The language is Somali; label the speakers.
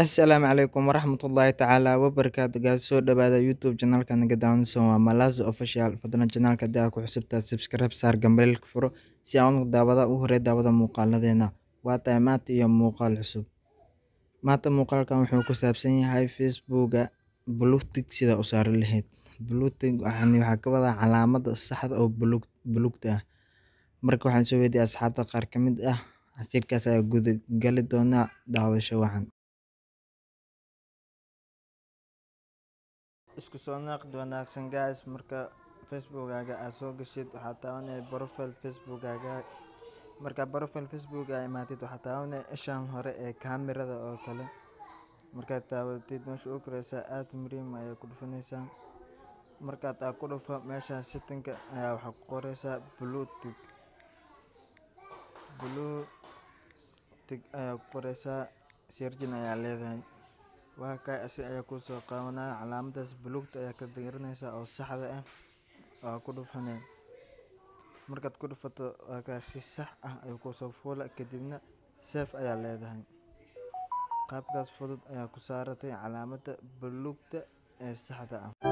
Speaker 1: assalaamu calaykum waraxmatullaahi tacaala wabarakaatu gaad soo dhawaada youtube janaalka naga daawanaysan waa malaaza official fadlan janaalka haddii ku xusubtaad subscribe saar gambareelka furo si aan daawada u horey daawada muuqaaladeena waa tahay maanta iyo muuqaal cusub maanta muuqaalkan wuxuu ku saabsan yahay facebooka blutig sidaa u saari lahayd blutig waxaan waxaa ka wadaa calaamada saxda oo blug ah marka waxaan soo weydiiyay asxaabta qaar ka mid ah casirkaas ayaa gudagali doonaa
Speaker 2: daawasho wacan
Speaker 1: Isku soo noqod wanaagsan guys marka facebookaaga aad soo gashid waxaa taabanaya profile facebookaaga marka profile facebook aa imaatid waxaa taabanaya ishaan hore ee kaamirada oo kale markaad taabatid meesha uu koreysaa aad miriim ayaa ku dhufanaysaa markaad aa ku dhufo meeshaa settinka ayaa waxaa ku qoreysaa blue tick ayaa ku qoreysaa sirjin ayaa leedahay Waa kay asi ayaa kusoqadhanaya calaamadaas buluugta ayaa ka kadiraneysa oo saxda ah eh ku kudufani markaad ku dhufato ka si sax ah ayuu fuula kadibna seef ayaa leedahay qaabkaas fudud ayaa ku saaratay calamada buluugta ee saxda ah.